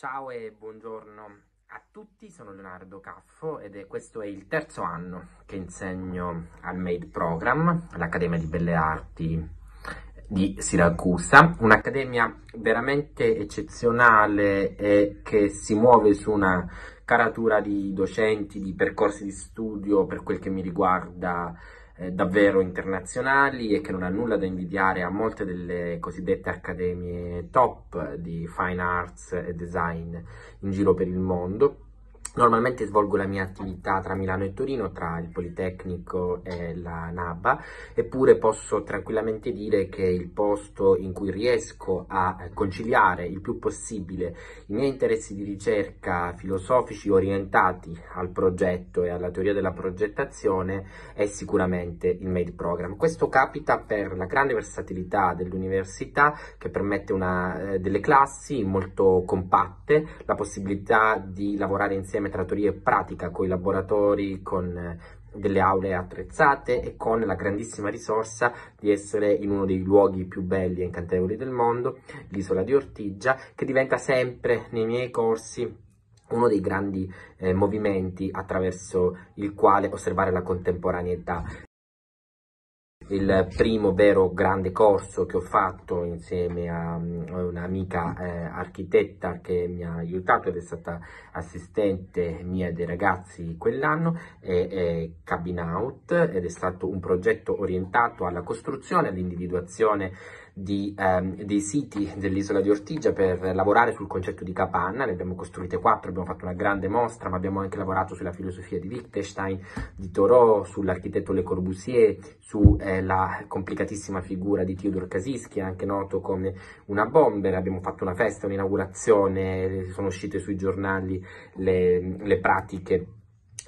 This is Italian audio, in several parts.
Ciao e buongiorno a tutti, sono Leonardo Caffo ed è, questo è il terzo anno che insegno al MADE Program, l'Accademia di Belle Arti di Siracusa, un'accademia veramente eccezionale e che si muove su una caratura di docenti, di percorsi di studio per quel che mi riguarda eh, davvero internazionali e che non ha nulla da invidiare a molte delle cosiddette accademie top di fine arts e design in giro per il mondo Normalmente svolgo la mia attività tra Milano e Torino, tra il Politecnico e la NABA, eppure posso tranquillamente dire che il posto in cui riesco a conciliare il più possibile i miei interessi di ricerca filosofici orientati al progetto e alla teoria della progettazione è sicuramente il MADE Program. Questo capita per la grande versatilità dell'università che permette una, eh, delle classi molto compatte, la possibilità di lavorare insieme metratorie pratica con i laboratori, con eh, delle aule attrezzate e con la grandissima risorsa di essere in uno dei luoghi più belli e incantevoli del mondo, l'isola di Ortigia, che diventa sempre nei miei corsi uno dei grandi eh, movimenti attraverso il quale osservare la contemporaneità il primo vero grande corso che ho fatto insieme mm, a un'amica eh, architetta che mi ha aiutato ed è stata assistente mia dei ragazzi quell'anno, è, è Cabin Out ed è stato un progetto orientato alla costruzione, all'individuazione di, ehm, dei siti dell'isola di Ortigia per lavorare sul concetto di capanna, ne abbiamo costruite quattro, abbiamo fatto una grande mostra, ma abbiamo anche lavorato sulla filosofia di Wittgenstein, di Thoreau, sull'architetto Le Corbusier, sulla eh, complicatissima figura di Theodore Kaczynski, anche noto come una bomber, abbiamo fatto una festa, un'inaugurazione, sono uscite sui giornali le, le pratiche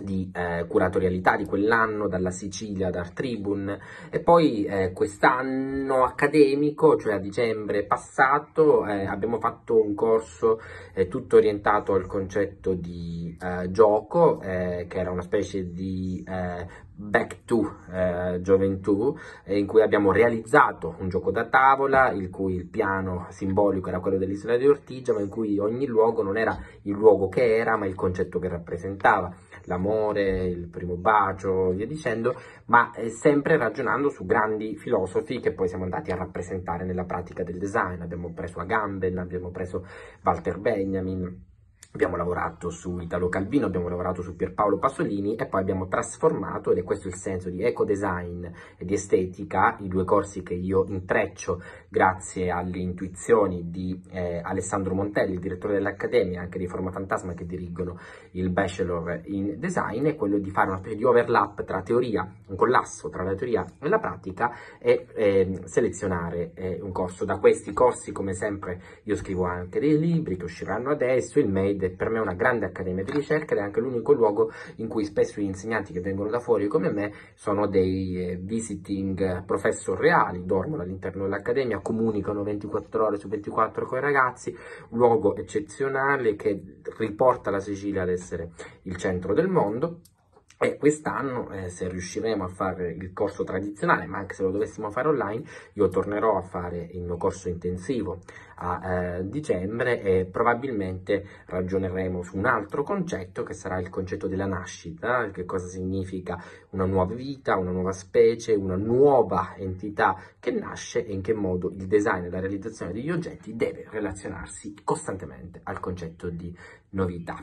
di eh, curatorialità di quell'anno dalla Sicilia ad Art Tribune e poi eh, quest'anno accademico, cioè a dicembre passato, eh, abbiamo fatto un corso eh, tutto orientato al concetto di eh, gioco, eh, che era una specie di Back to eh, Gioventù, eh, in cui abbiamo realizzato un gioco da tavola, il cui il piano simbolico era quello dell'isola di Ortigia, ma in cui ogni luogo non era il luogo che era, ma il concetto che rappresentava l'amore, il primo bacio, via dicendo, ma eh, sempre ragionando su grandi filosofi che poi siamo andati a rappresentare nella pratica del design. Abbiamo preso Agamben, abbiamo preso Walter Benjamin Abbiamo lavorato su Italo Calvino, abbiamo lavorato su Pierpaolo Pasolini e poi abbiamo trasformato, ed è questo il senso di eco design e di estetica, i due corsi che io intreccio grazie alle intuizioni di eh, Alessandro Montelli, il direttore dell'Accademia, anche di Forma Fantasma che dirigono il Bachelor in Design, è quello di fare una specie di overlap tra teoria, un collasso tra la teoria e la pratica e eh, selezionare eh, un corso. Da questi corsi, come sempre, io scrivo anche dei libri che usciranno adesso, il Made ed è per me una grande accademia di ricerca ed è anche l'unico luogo in cui spesso gli insegnanti che vengono da fuori come me sono dei eh, visiting professor reali, dormono all'interno dell'accademia, comunicano 24 ore su 24 con i ragazzi, luogo eccezionale che riporta la Sicilia ad essere il centro del mondo e quest'anno eh, se riusciremo a fare il corso tradizionale ma anche se lo dovessimo fare online io tornerò a fare il mio corso intensivo a eh, dicembre e probabilmente ragioneremo su un altro concetto che sarà il concetto della nascita che cosa significa una nuova vita una nuova specie una nuova entità che nasce e in che modo il design e la realizzazione degli oggetti deve relazionarsi costantemente al concetto di novità